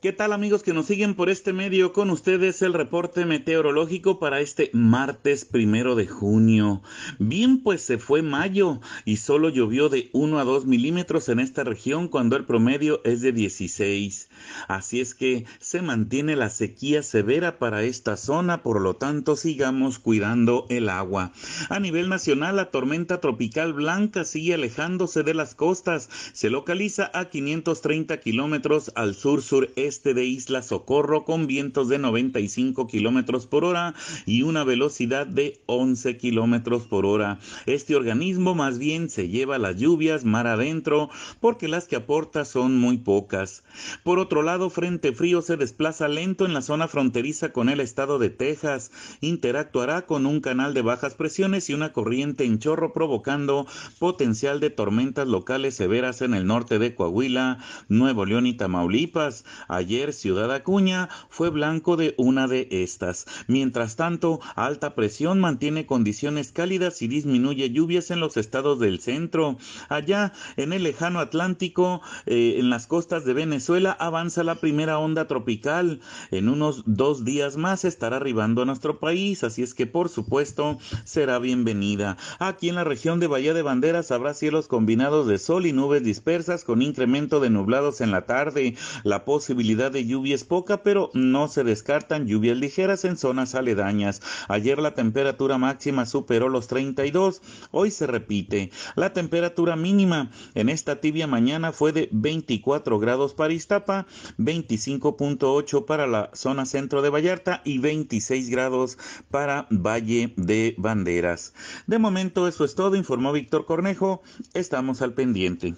¿Qué tal amigos que nos siguen por este medio? Con ustedes el reporte meteorológico para este martes primero de junio. Bien, pues se fue mayo y solo llovió de 1 a 2 milímetros en esta región cuando el promedio es de 16. Así es que se mantiene la sequía severa para esta zona, por lo tanto sigamos cuidando el agua. A nivel nacional, la tormenta tropical blanca sigue alejándose de las costas. Se localiza a 530 kilómetros al sur-sureste este de Isla Socorro con vientos de 95 kilómetros por hora y una velocidad de 11 kilómetros por hora. Este organismo más bien se lleva las lluvias mar adentro porque las que aporta son muy pocas. Por otro lado, Frente Frío se desplaza lento en la zona fronteriza con el estado de Texas. Interactuará con un canal de bajas presiones y una corriente en chorro provocando potencial de tormentas locales severas en el norte de Coahuila, Nuevo León y Tamaulipas. Ayer Ciudad Acuña fue blanco de una de estas. Mientras tanto, alta presión mantiene condiciones cálidas y disminuye lluvias en los estados del centro. Allá, en el lejano Atlántico, eh, en las costas de Venezuela, avanza la primera onda tropical. En unos dos días más estará arribando a nuestro país, así es que por supuesto será bienvenida. Aquí en la región de Bahía de Banderas habrá cielos combinados de sol y nubes dispersas con incremento de nublados en la tarde. La posibilidad de lluvia es poca, pero no se descartan lluvias ligeras en zonas aledañas. Ayer la temperatura máxima superó los 32, hoy se repite. La temperatura mínima en esta tibia mañana fue de 24 grados para Iztapa, 25.8 para la zona centro de Vallarta y 26 grados para Valle de Banderas. De momento eso es todo, informó Víctor Cornejo. Estamos al pendiente.